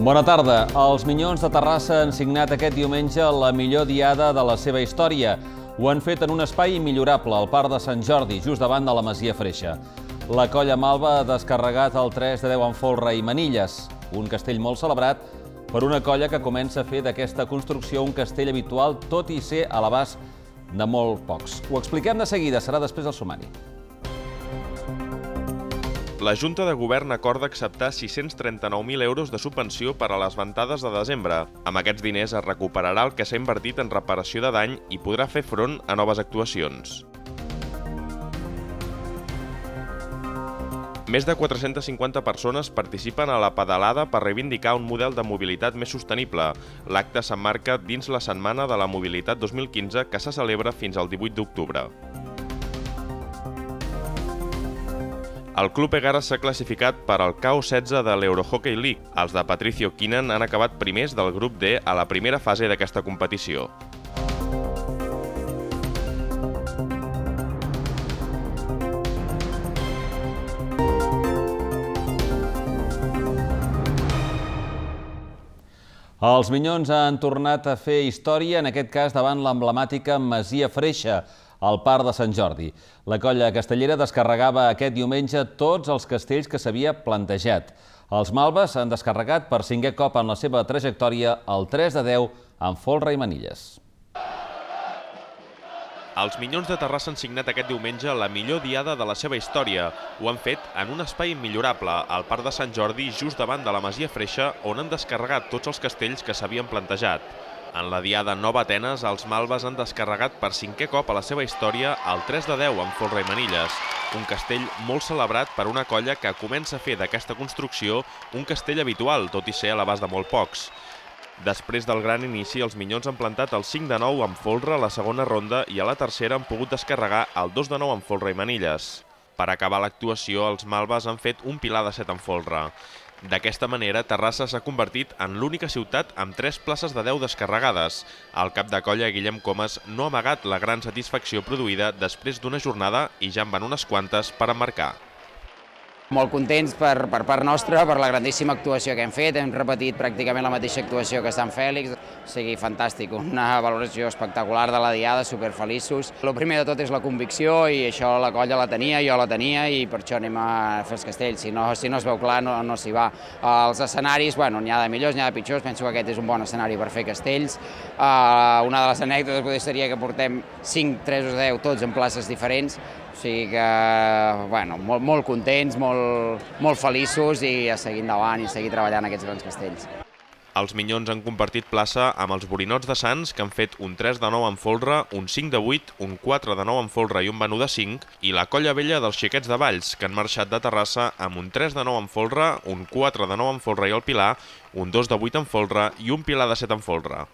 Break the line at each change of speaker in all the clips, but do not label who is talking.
Bona tarda. Els Minyons de Terrassa han signat aquest diumenge la millor diada de la seva història. Ho han fet en un espai immillorable, al Parc de Sant Jordi, just davant de la Masia Freixa. La colla Malva ha descarregat el 3 de 10 en Folra i manilles, un castell molt celebrat per una colla que comença a fer d'aquesta construcció un castell habitual, tot i ser a l'abast de molt pocs. Ho expliquem de seguida, serà després del sumari.
La Junta de Govern acorda acceptar 639.000 euros de subvenció per a les ventades de desembre. Amb aquests diners es recuperarà el que s'ha invertit en reparació de dany i podrà fer front a noves actuacions. Més de 450 persones participen a la pedalada per reivindicar un model de mobilitat més sostenible. L'acte s'emmarca dins la Setmana de la Mobilitat 2015 que se celebra fins al 18 d'octubre. El club Egara s'ha classificat per al cau 16 de l'Eurohockey League. Els de Patricio Kinnan han acabat primers del grup D a la primera fase d'aquesta competició.
Els Minyons han tornat a fer història, en aquest cas davant l'emblemàtica Masia Freixa al Parc de Sant Jordi. La colla castellera descarregava aquest diumenge tots els castells que s'havia plantejat. Els malves han descarregat per cinquè cop en la seva trajectòria el 3 de 10 amb folre i manilles. Els Minyons de Terrassa han signat aquest diumenge la millor diada de la seva
història. Ho han fet en un espai immillorable, al Parc de Sant Jordi, just davant de la Masia Freixa, on han descarregat tots els castells que s'havien plantejat. En la Diada Nova Atenes, els malves han descarregat per cinquè cop a la seva història el 3 de 10 amb Folra i manilles, un castell molt celebrat per una colla que comença a fer d'aquesta construcció un castell habitual, tot i ser a l'abast de molt pocs. Després del gran inici, els Minyons han plantat el 5 de 9 amb Folra a la segona ronda i a la tercera han pogut descarregar el 2 de 9 amb Folra i manilles. Per acabar l'actuació, els Malves han fet un pilar de 7 amb Folra. D'aquesta manera, Terrassa s'ha convertit en l'única ciutat amb tres places de 10 descarregades. El cap de colla Guillem Comas no ha amagat la gran satisfacció produïda després d'una jornada i ja en van unes quantes per emmarcar.
Molt contents per, per part nostra, per la grandíssima actuació que hem fet. Hem repetit pràcticament la mateixa actuació que Sant Fèlix. O sigui, fantàstic, una valoració espectacular de la Diada, superfeliços. El primer de tot és la convicció i això la colla la tenia, jo la tenia i per això anem a fer els castells. Si no, si no es veu clar, no, no s'hi va. Els escenaris, bueno, n'hi ha de millors, n'hi ha de pitjors, penso que aquest és un bon escenari per fer castells. Uh, una de les anècdotes potser seria que portem 5, 3 o 10 tots en places diferents, o sigui que, bueno, molt, molt contents, molt, molt feliços i a seguir endavant i a seguir treballant aquests grans
castells. Els Minyons han compartit plaça amb els Borinots de Sants, que han fet un 3 de 9 en folre, un 5 de 8, un 4 de 9 en folre i un venú de 5, i la colla vella dels Xiquets de Valls, que han marxat de Terrassa amb un 3 de 9 en folre, un 4 de 9 en folre i el Pilar, un 2 de 8 en folre i un Pilar de 7 en folre.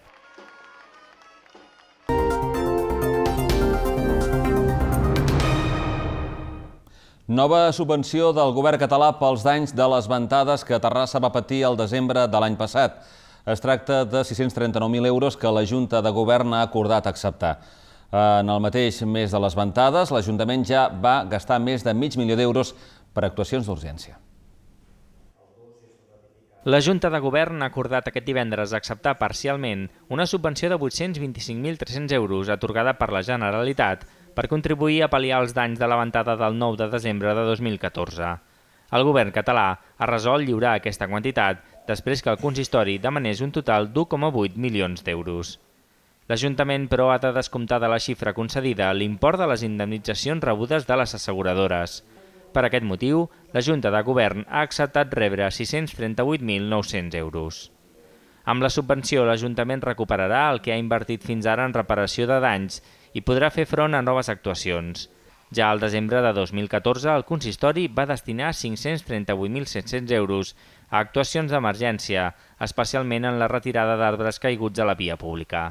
Nova subvenció del govern català pels danys de les ventades que Terrassa va patir el desembre de l'any passat. Es tracta de 639.000 euros que la Junta de Govern ha acordat acceptar. En el mateix mes de les ventades, l'Ajuntament ja va gastar més de mig milió d'euros per actuacions d'urgència. La Junta de
Govern ha acordat aquest divendres acceptar parcialment una subvenció de 825.300 euros atorgada per la Generalitat per contribuir a pal·liar els danys de la ventada del 9 de desembre de 2014. El govern català ha resolt lliurar aquesta quantitat després que el consistori demanés un total d'1,8 milions d'euros. L'Ajuntament, però, ha de descomptar de la xifra concedida l'import de les indemnitzacions rebudes de les asseguradores. Per aquest motiu, la Junta de Govern ha acceptat rebre 638.900 euros. Amb la subvenció, l'Ajuntament recuperarà el que ha invertit fins ara en reparació de danys i podrà fer front a noves actuacions. Ja al desembre de 2014, el consistori va destinar 538.700 euros a actuacions d'emergència, especialment en la retirada d'arbres caiguts a la via pública.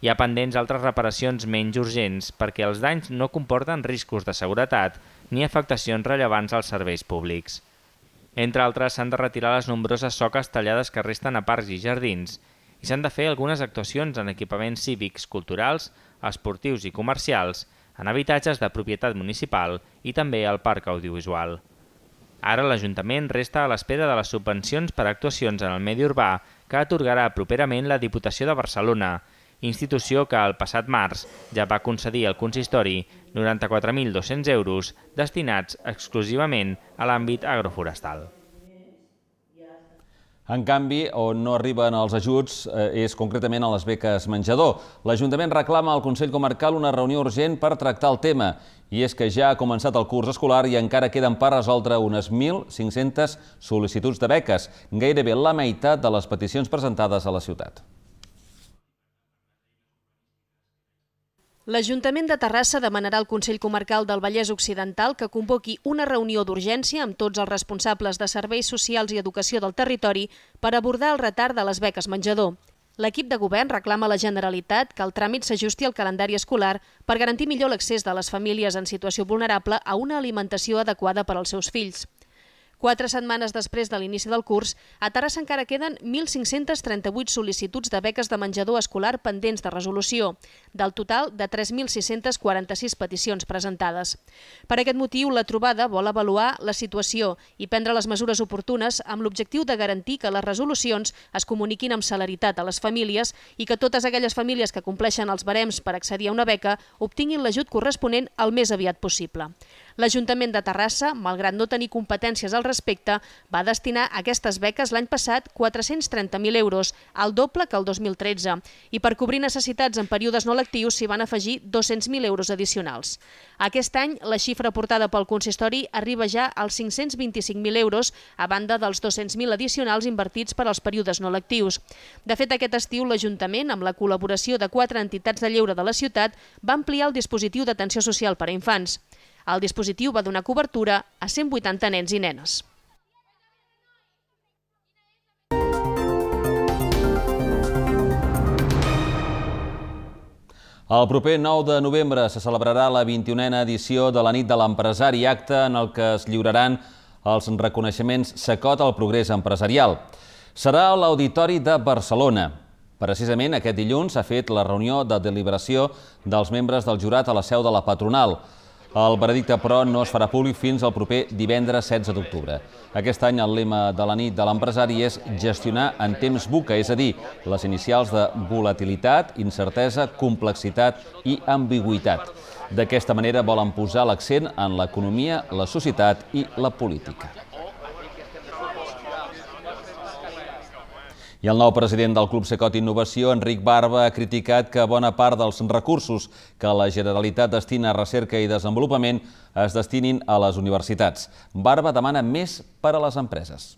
Hi ha pendents altres reparacions menys urgents perquè els danys no comporten riscos de seguretat ni afectacions rellevants als serveis públics. Entre altres, s'han de retirar les nombroses soques tallades que resten a parcs i jardins i s'han de fer algunes actuacions en equipaments cívics, culturals esportius i comercials, en habitatges de propietat municipal i també al parc audiovisual. Ara l'Ajuntament resta a l'espera de les subvencions per a actuacions en el medi urbà que atorgarà properament la Diputació de Barcelona, institució que el passat març ja va concedir al consistori 94.200 euros destinats exclusivament a l'àmbit agroforestal.
En canvi, on no arriben els ajuts eh, és concretament a les beques menjador. L'Ajuntament reclama al Consell Comarcal una reunió urgent per tractar el tema. I és que ja ha començat el curs escolar i encara queden per resoldre unes 1.500 sol·licituds de beques, gairebé la meitat de les peticions presentades a la ciutat.
L'Ajuntament de Terrassa demanarà al Consell Comarcal del Vallès Occidental que convoqui una reunió d'urgència amb tots els responsables de serveis socials i educació del territori per abordar el retard de les beques menjador. L'equip de govern reclama a la Generalitat que el tràmit s'ajusti al calendari escolar per garantir millor l'accés de les famílies en situació vulnerable a una alimentació adequada per als seus fills. Quatre setmanes després de l'inici del curs, a Terrassa encara queden 1.538 sol·licituds de beques de menjador escolar pendents de resolució, del total de 3.646 peticions presentades. Per aquest motiu, la trobada vol avaluar la situació i prendre les mesures oportunes amb l'objectiu de garantir que les resolucions es comuniquin amb celeritat a les famílies i que totes aquelles famílies que compleixen els barems per accedir a una beca obtinguin l'ajut corresponent el més aviat possible. L'Ajuntament de Terrassa, malgrat no tenir competències al respecte, va destinar a aquestes beques l'any passat 430.000 euros, el doble que el 2013, i per cobrir necessitats en períodes no lectius s'hi van afegir 200.000 euros addicionals. Aquest any, la xifra aportada pel consistori arriba ja als 525.000 euros, a banda dels 200.000 addicionals invertits per als períodes no lectius. De fet, aquest estiu l'Ajuntament, amb la col·laboració de quatre entitats de lleure de la ciutat, va ampliar el dispositiu d'atenció social per a infants. El dispositiu va donar cobertura a 180 nens i nenes.
El proper 9 de novembre se celebrarà la 21a edició de la Nit de l'Empresari, acte en el que es lliuraran els reconeixements Secot al progrés empresarial. Serà a l'Auditori de Barcelona. Precisament aquest dilluns s'ha fet la reunió de deliberació dels membres del jurat a la seu de la patronal. El veredicte, però, no es farà públic fins al proper divendres 16 d'octubre. Aquest any el lema de la nit de l'empresari és gestionar en temps buca, és a dir, les inicials de volatilitat, incertesa, complexitat i ambigüitat. D'aquesta manera volen posar l'accent en l'economia, la societat i la política. I el nou president del Club Secot Innovació, Enric Barba, ha criticat que bona part dels recursos que la Generalitat destina a recerca i desenvolupament es destinin a les universitats. Barba demana més per a les empreses.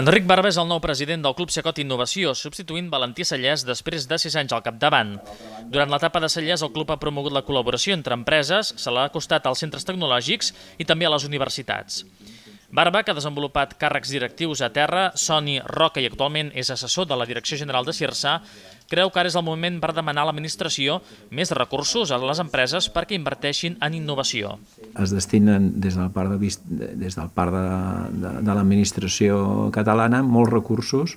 Enric Barba és el nou president del Club Secot Innovació, substituint Valentí Sallès després de 6 anys al capdavant. Durant l'etapa de Sallès, el club ha promogut la col·laboració entre empreses, se l'ha acostat als centres tecnològics i també a les universitats. Barba, que ha desenvolupat càrrecs directius a terra, Sony Roca i actualment és assessor de la Direcció General de Cirsa, creu que ara és el moment per demanar a l'administració més recursos a les empreses perquè inverteixin en innovació.
Es destinen des del part de, des del part de, de, de l'administració catalana molts recursos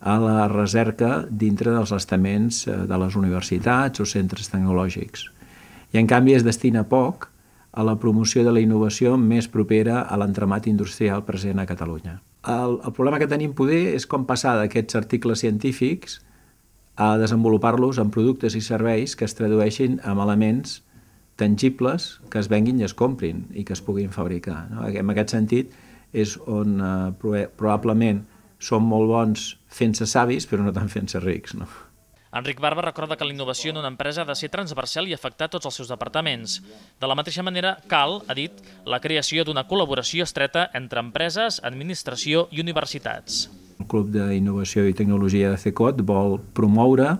a la recerca dintre dels estaments eh, de les universitats o centres tecnològics. I en canvi es destina poc a la promoció de la innovació més propera a l'entramat industrial present a Catalunya. El, el problema que tenim poder és com passar d'aquests articles científics a desenvolupar-los en productes i serveis que es tradueixin en elements tangibles que es venguin i es comprin i que es puguin fabricar. No? En aquest sentit és on eh, probablement som molt bons fent-se savis, però no tant fent-se rics. No?
Enric Barba recorda que la innovació en una empresa ha de ser transversal i afectar tots els seus departaments. De la mateixa manera, cal, ha dit, la creació d'una col·laboració estreta entre empreses, administració i universitats.
El Club d'Innovació i Tecnologia de CECOT vol promoure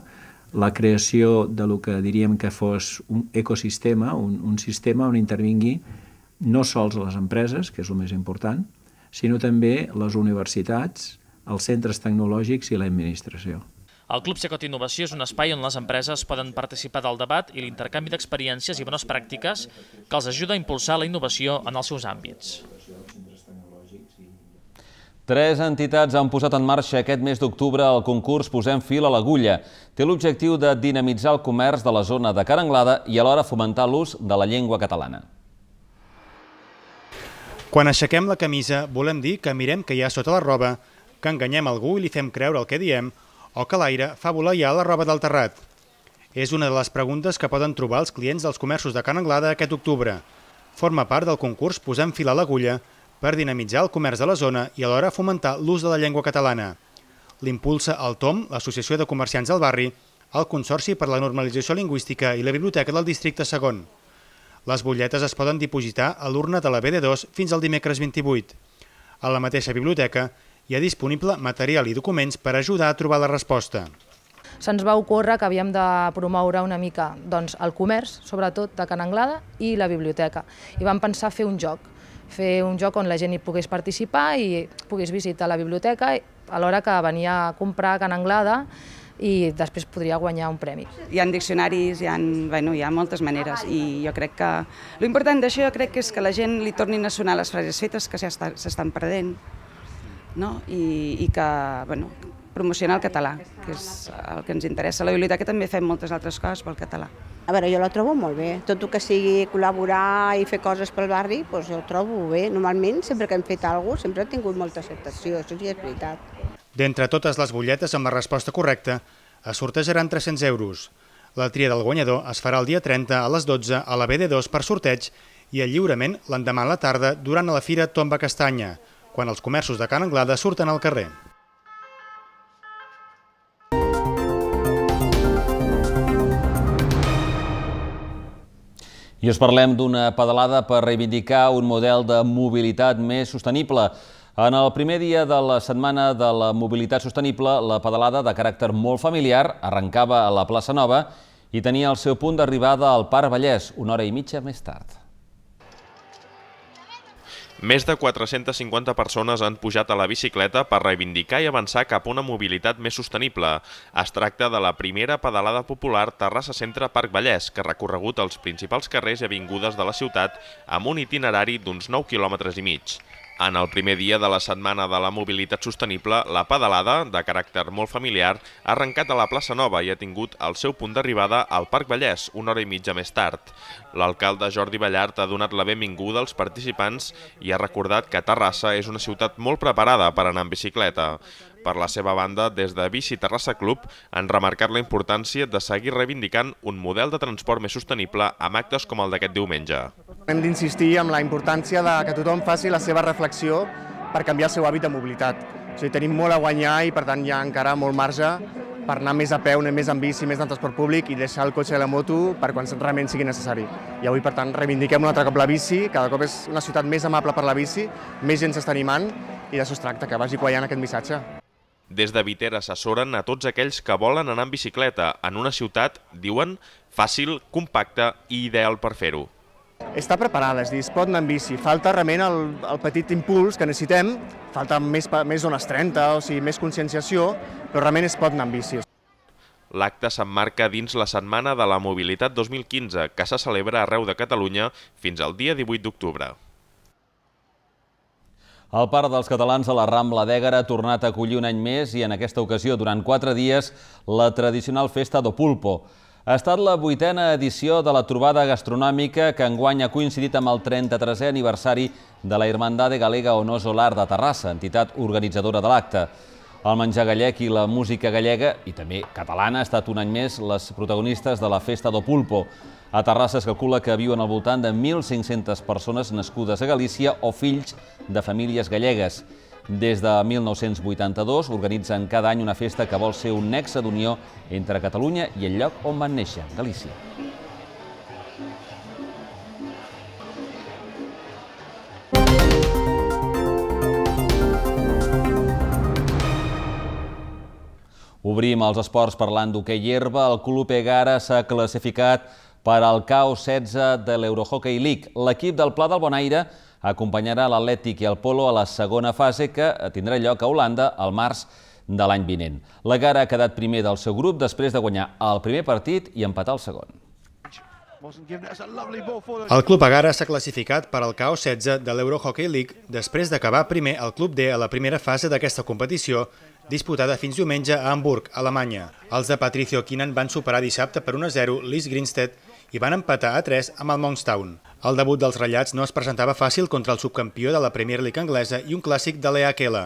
la creació de lo que diríem que fos un ecosistema, un, un sistema on intervingui no sols les empreses, que és el més important, sinó també les universitats, els centres tecnològics i l'administració.
El Club Secot Innovació és un espai on les empreses poden participar del debat i l'intercanvi d'experiències i bones pràctiques que els ajuda a impulsar la innovació en els seus àmbits.
Tres entitats han posat en marxa aquest mes d'octubre el concurs Posem fil a l'agulla. Té l'objectiu de dinamitzar el comerç de la zona de Caranglada i alhora fomentar l'ús de la llengua catalana.
Quan aixequem la camisa, volem dir que mirem que hi ha sota la roba, que enganyem algú i li fem creure el que diem o que l'aire fa ja la roba del terrat. És una de les preguntes que poden trobar els clients dels comerços de Can Anglada aquest octubre. Forma part del concurs Posem fil a l'agulla per dinamitzar el comerç de la zona i alhora fomentar l'ús de la llengua catalana. L'impulsa el TOM, l'Associació de Comerciants del Barri, el Consorci per la Normalització Lingüística i la Biblioteca del Districte Segon. Les butlletes es poden dipositar a l'urna de la BD2 fins al dimecres 28. A la mateixa biblioteca hi ha disponible material i documents per ajudar a trobar la resposta
se'ns va ocórrer que havíem de promoure una mica doncs, el comerç, sobretot de Can Anglada, i la biblioteca. I vam pensar fer un joc, fer un joc on la gent hi pogués participar i pogués visitar la biblioteca a l'hora que venia a comprar a Can Anglada i després podria guanyar un premi. Hi ha diccionaris, hi ha, bueno, hi ha moltes maneres i jo crec que... L'important d'això jo crec que és que la gent li tornin a sonar les frases fetes que s'estan perdent no? I, i que, bueno, promocionar el català, que és el que ens interessa. A la biblioteca també fem moltes altres coses pel català. A veure, jo la trobo molt bé. Tot el que sigui col·laborar i fer coses pel barri, doncs jo ho trobo bé. Normalment, sempre que hem fet alguna cosa, sempre ha tingut molta acceptació, això sí és veritat.
D'entre totes les butlletes amb la resposta correcta, es sortejaran 300 euros. La tria del guanyador es farà el dia 30 a les 12 a la BD2 per sorteig i el lliurament l'endemà a la tarda durant la fira Tomba Castanya, quan els comerços de Can Anglada surten al carrer.
I us parlem d'una pedalada per reivindicar un model de mobilitat més sostenible. En el primer dia de la Setmana de la Mobilitat Sostenible, la pedalada de caràcter molt familiar arrencava a la plaça Nova i tenia el seu punt d'arribada al Parc Vallès, una hora i mitja més tard.
Més de 450 persones han pujat a la bicicleta per reivindicar i avançar cap a una mobilitat més sostenible. Es tracta de la primera pedalada popular Terrassa Centre Parc Vallès, que ha recorregut els principals carrers i avingudes de la ciutat amb un itinerari d'uns 9 quilòmetres i mig. En el primer dia de la Setmana de la Mobilitat Sostenible, la pedalada, de caràcter molt familiar, ha arrencat a la plaça Nova i ha tingut el seu punt d'arribada al Parc Vallès, una hora i mitja més tard. L'alcalde Jordi Ballart ha donat la benvinguda als participants i ha recordat que Terrassa és una ciutat molt preparada per anar en bicicleta. Per la seva banda, des de Bici Terrassa Club han remarcat la importància de seguir reivindicant un model de transport més sostenible amb actes com el d'aquest diumenge.
Hem d'insistir en la importància de que tothom faci la seva reflexió per canviar el seu hàbit de mobilitat. O sigui, tenim molt a guanyar i, per tant, hi ha encara molt marge per anar més a peu, anar més en bici, més en transport públic i deixar el cotxe i la moto per quan realment sigui necessari. I avui, per tant, reivindiquem un altre cop la bici, cada cop és una ciutat més amable per la bici, més gent s'està animant i d'això es tracta, que vagi quallant aquest missatge.
Des de Viter assessoren a tots aquells que volen anar en bicicleta en una ciutat, diuen, fàcil, compacta i ideal per fer-ho.
Està preparada, és dir, es pot anar amb bici. Falta realment el, el petit impuls que necessitem, falta més, més d'unes 30, o sigui, més conscienciació, però realment es pot anar amb bici.
L'acte s'emmarca dins la Setmana de la Mobilitat 2015, que se celebra arreu de Catalunya fins al dia 18 d'octubre.
El Parc dels Catalans a la Rambla d'Ègara ha tornat a acollir un any més i en aquesta ocasió, durant quatre dies, la tradicional festa do pulpo. Ha estat la vuitena edició de la trobada gastronòmica que enguany ha coincidit amb el 33è aniversari de la Irmandade Galega Onoso L'Art de Terrassa, entitat organitzadora de l'acte. El menjar gallec i la música gallega, i també catalana, ha estat un any més les protagonistes de la Festa do Pulpo. A Terrassa es calcula que viuen al voltant de 1.500 persones nascudes a Galícia o fills de famílies gallegues. Des de 1982 organitzen cada any una festa que vol ser un nexe d'unió entre Catalunya i el lloc on van néixer, Galícia. Obrim els esports parlant d'hoquei herba. El Club Egara s'ha classificat per al caos 16 de l'Eurohockey League. L'equip del Pla del Bonaire ha acompanyarà l'Atlètic i el Polo a la segona fase que tindrà lloc a Holanda al març de l'any vinent. La Gara ha quedat primer del seu grup després de guanyar el primer partit i empatar el segon.
El club Agara s'ha classificat per al ko 16 de l'Eurohockey League després d'acabar primer al club D a la primera fase d'aquesta competició disputada fins diumenge a Hamburg, Alemanya. Els de Patricio Kinnan van superar dissabte per 1-0 l'East Grinstead i van empatar a 3 amb el Monkstown. El debut dels ratllats no es presentava fàcil contra el subcampió de la Premier League anglesa i un clàssic de l'EAKL.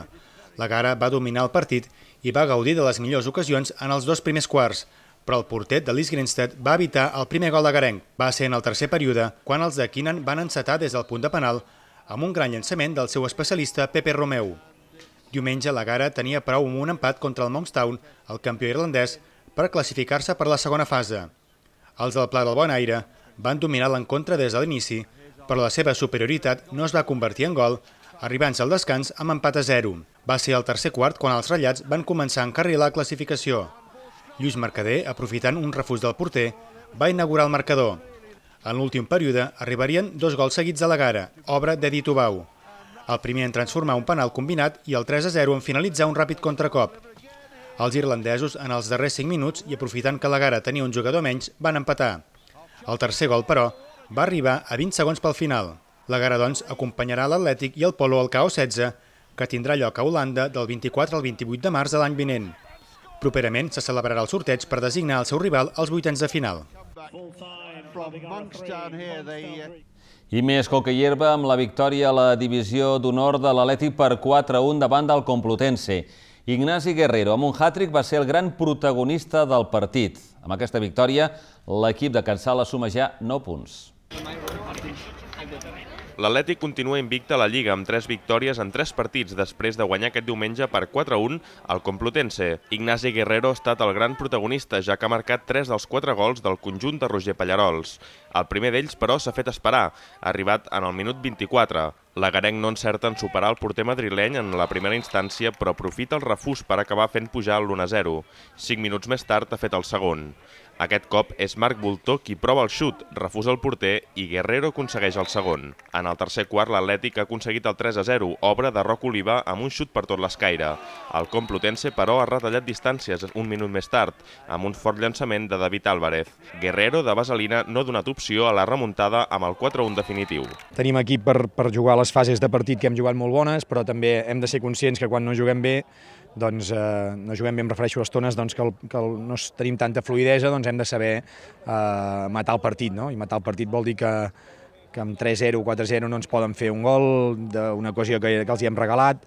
La Gara va dominar el partit i va gaudir de les millors ocasions en els dos primers quarts, però el porter de Liz Grinstead va evitar el primer gol de Garenc. Va ser en el tercer període quan els de Keenan van encetar des del punt de penal amb un gran llançament del seu especialista Pepe Romeu. Diumenge la Gara tenia prou amb un empat contra el Monkstown, el campió irlandès, per classificar-se per la segona fase. Els del Pla del Bon Aire van dominar l'encontre des de l'inici, però la seva superioritat no es va convertir en gol, arribant-se al descans amb empat a 0. Va ser el tercer quart quan els ratllats van començar a encarrilar la classificació. Lluís Mercader, aprofitant un refús del porter, va inaugurar el marcador. En l'últim període arribarien dos gols seguits a la gara, obra d'Edi Tubau. El primer en transformar un penal combinat i el 3 a 0 en finalitzar un ràpid contracop. Els irlandesos, en els darrers 5 minuts i aprofitant que la gara tenia un jugador menys, van empatar. El tercer gol, però, va arribar a 20 segons pel final. La gara, doncs, acompanyarà l'Atlètic i el Polo al KO 16, que tindrà lloc a Holanda del 24 al 28 de març de l'any vinent. Properament se celebrarà el sorteig per designar el seu
rival als vuitens de final. I més coca i herba amb la victòria a la divisió d'honor de l'Atlètic per 4-1 davant del Complutense. Ignasi Guerrero, amb un hat-trick, va ser el gran protagonista del partit. Amb aquesta victòria, l'equip de Cansala suma ja 9 punts.
L'Atlètic continua invicta a la Lliga amb 3 victòries en 3 partits després de guanyar aquest diumenge per 4-1 al Complutense. Ignasi Guerrero ha estat el gran protagonista, ja que ha marcat 3 dels 4 gols del conjunt de Roger Pallarols. El primer d'ells, però, s'ha fet esperar, ha arribat en el minut 24. L'Agarenc no encerta en superar el porter madrileny en la primera instància, però aprofita el refús per acabar fent pujar l'1-0. Cinc minuts més tard ha fet el segon. Aquest cop és Marc Voltó qui prova el xut, refusa el porter i Guerrero aconsegueix el segon. En el tercer quart, l'Atlètic ha aconseguit el 3-0, obra de Roc Oliva amb un xut per tot l'escaire. El Complutense, però, ha retallat distàncies un minut més tard, amb un fort llançament de David Álvarez. Guerrero, de Vaselina, no ha donat opció a la remuntada amb el 4-1 definitiu.
Tenim equip per, per jugar les fases de partit que hem jugat molt bones, però també hem de ser conscients que quan no juguem bé doncs, eh, no juguem bé, em refereixo a les tones, doncs, que, el, que el, no tenim tanta fluidesa, doncs hem de saber eh, matar el partit, no? I matar el partit vol dir que, que amb 3-0, 4-0 no ens poden fer un gol, d'una ocasió que, que els hi hem regalat,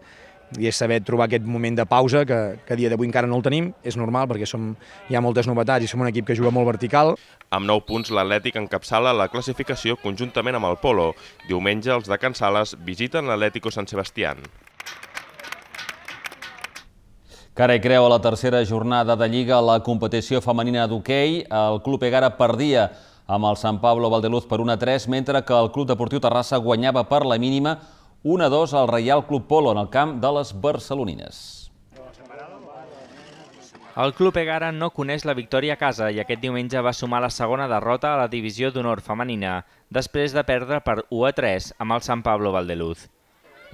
i és saber trobar aquest moment de pausa que, que dia d'avui encara no el tenim, és normal perquè som, hi ha moltes novetats i som un equip que juga molt vertical.
Amb 9 punts l'Atlètic encapçala la classificació conjuntament amb el Polo. Diumenge els de Can Sales visiten l'Atlético San Sebastián.
Cara i creu a la tercera jornada de Lliga a la competició femenina d'hoquei. El Club Egara perdia amb el Sant Pablo Valdeluz per 1-3, mentre que el Club Deportiu Terrassa guanyava per la mínima 1-2 al Reial Club Polo en el camp de les barcelonines. El club Egara no coneix la victòria a casa i
aquest diumenge va sumar la segona derrota a la divisió d'honor femenina, després de perdre per 1 a 3 amb el Sant Pablo Valdeluz.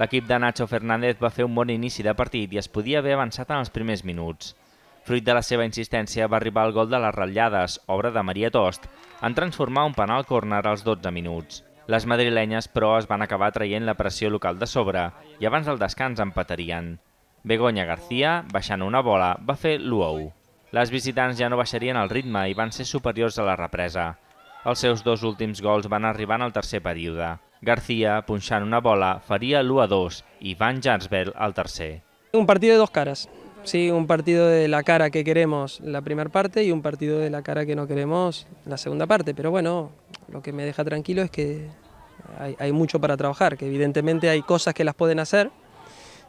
L'equip de Nacho Fernández va fer un bon inici de partit i es podia haver avançat en els primers minuts. Fruit de la seva insistència va arribar el gol de les ratllades, obra de Maria Tost, en transformar un penal córner als 12 minuts. Les madrilenyes, però, es van acabar traient la pressió local de sobre i abans del descans empatarien. Begoña García, baixant una bola, va fer l'1-1. Les visitants ja no baixarien el ritme i van ser superiors a la represa. Els seus dos últims gols van arribar en el tercer període. García punchar una bola faría lúa 2 y Van Jansbel al tercer.
Un partido de dos caras. Sí, un partido de la cara que queremos la primera parte y un partido de la cara que no queremos la segunda parte. Pero bueno, lo que me deja tranquilo es que hay, hay mucho para trabajar, que evidentemente hay cosas que las pueden hacer.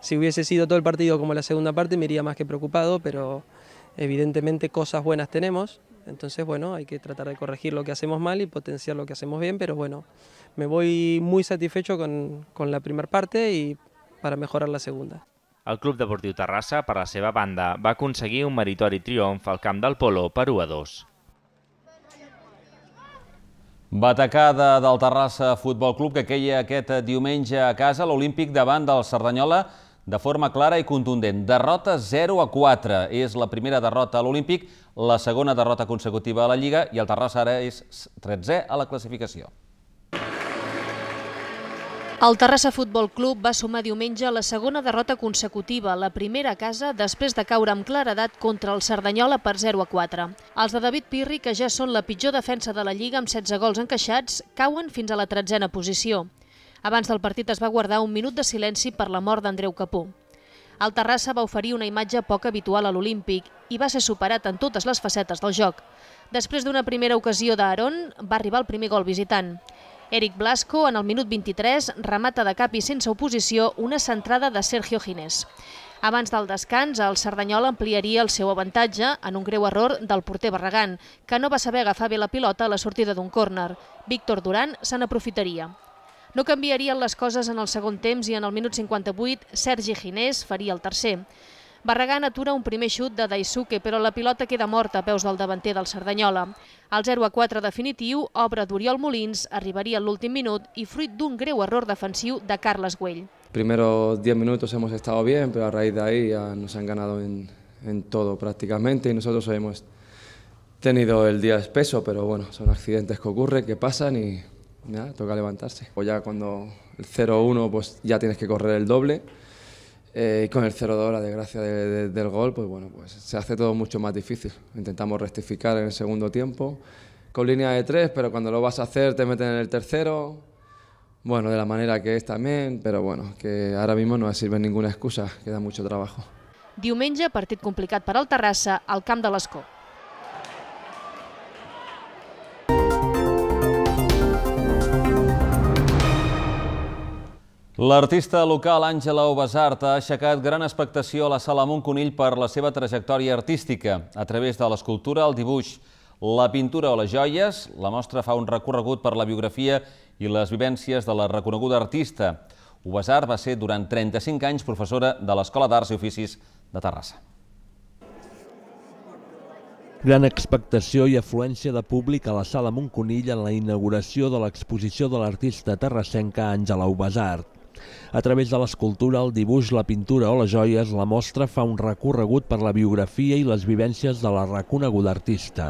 Si hubiese sido todo el partido como la segunda parte me iría más que preocupado, pero evidentemente cosas buenas tenemos. Entonces, bueno, hay que tratar de corregir lo que hacemos mal y potenciar lo que hacemos bien, pero bueno, me voy muy satisfecho con, con la primera parte y para mejorar la segunda.
El Club Deportiu Terrassa, per la seva banda, va aconseguir un meritori triomf al camp del Polo per 1 a 2.
Batacada del Terrassa Futbol Club que queia aquest diumenge a casa l'Olímpic davant del Cerdanyola de forma clara i contundent. Derrota 0 a 4 és la primera derrota a l'Olímpic, la segona derrota consecutiva a la Lliga i el Terrassa ara és 13è a la classificació.
El Terrassa Futbol Club va sumar diumenge la segona derrota consecutiva, la primera a casa, després de caure amb claredat contra el Cerdanyola per 0 a 4. Els de David Pirri, que ja són la pitjor defensa de la Lliga amb 16 gols encaixats, cauen fins a la tretzena posició. Abans del partit es va guardar un minut de silenci per la mort d'Andreu Capó. El Terrassa va oferir una imatge poc habitual a l'Olímpic i va ser superat en totes les facetes del joc. Després d'una primera ocasió d'Aaron, va arribar el primer gol visitant. Eric Blasco, en el minut 23, remata de cap i sense oposició una centrada de Sergio Ginés. Abans del descans, el Cerdanyol ampliaria el seu avantatge en un greu error del porter Barragán, que no va saber agafar bé la pilota a la sortida d'un córner. Víctor Duran se n'aprofitaria. No canviarien les coses en el segon temps i en el minut 58 Sergi Ginés faria el tercer. Barragán atura un primer xut de Daisuke, pero la pilota queda morta a peus del davanter del Sardanyola. Al 0-4 definitiu, obra d'Oriol Molins, arribaría en último y y fruit d'un greu error defensiu de Carles Güell.
Primeros 10 minutos hemos estado bien, pero a raíz de ahí nos han ganado en, todo prácticamente y nosotros hemos tenido el día espeso, pero bueno, son accidentes que ocurren, que pasan y ya, toca levantarse. O ya cuando el 0-1 pues ya tienes que correr el doble eh, con el 0-2, la desgracia del gol, pues bueno, pues se hace todo mucho más difícil. Intentamos rectificar en el segundo tiempo, con línea de tres, pero cuando lo vas a hacer te meten en el tercero. Bueno, de la manera que es también, pero bueno, que ahora mismo no sirve ninguna excusa, queda mucho trabajo.
Diumenge, partido complicado para alta Terrassa, al camp de l'Escó.
L'artista local Àngela Obesart ha aixecat gran expectació a la Sala Montconill per la seva trajectòria artística. A través de l'escultura, el dibuix, la pintura o les joies, la mostra fa un recorregut per la biografia i les vivències de la reconeguda artista. Obesart va ser durant 35 anys professora de l'Escola d'Arts i Oficis
de Terrassa. Gran expectació i afluència de públic a la Sala Montconill en la inauguració de l'exposició de l'artista terrassenca Àngela Obesart. A través de l'escultura, el dibuix, la pintura o les joies, la mostra fa un recorregut per la biografia i les vivències de la reconeguda artista.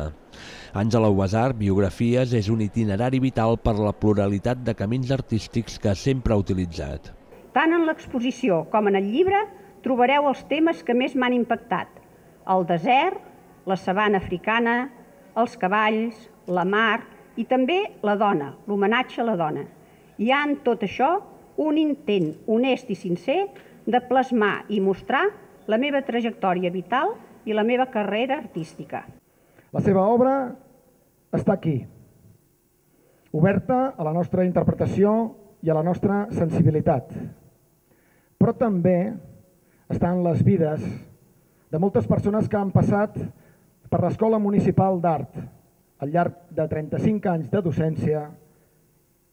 Àngela Ubasar, Biografies, és un itinerari vital per la pluralitat de camins artístics que sempre ha utilitzat.
Tant en l'exposició com en el llibre trobareu els temes que més m'han impactat. El desert, la sabana africana, els cavalls, la mar i també la dona, l'homenatge a la dona. Hi ha en tot això un intent honest i sincer de plasmar i mostrar la meva trajectòria vital i la meva carrera artística.
La seva obra està aquí, oberta a la nostra interpretació i a la nostra sensibilitat, però també està en les vides de moltes persones que han passat per l'Escola Municipal d'Art al llarg de 35 anys de docència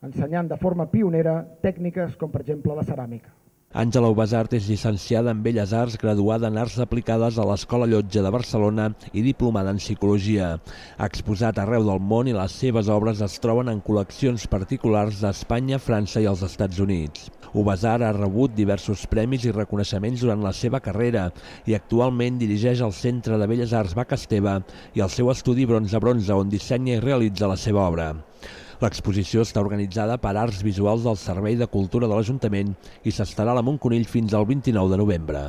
ensenyant de forma pionera tècniques com per exemple la ceràmica.
Àngela Ubasart és llicenciada en Belles Arts, graduada en Arts Aplicades a l'Escola Llotja de Barcelona i diplomada en Psicologia. Ha exposat arreu del món i les seves obres es troben en col·leccions particulars d'Espanya, França i els Estats Units. Obesart ha rebut diversos premis i reconeixements durant la seva carrera i actualment dirigeix el Centre de Belles Arts Bac Esteve i el seu estudi Bronze Bronze, on dissenya i realitza la seva obra. L'exposició està organitzada per Arts Visuals del Servei de Cultura de l'Ajuntament i s'estarà a la Montconill fins al 29 de novembre.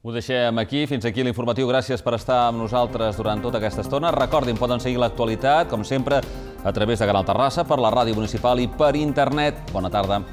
Ho deixem aquí. Fins aquí l'informatiu. Gràcies per estar amb nosaltres durant tota aquesta estona. Recordin, poden seguir l'actualitat, com sempre, a través de Canal Terrassa, per la ràdio municipal i per internet. Bona tarda.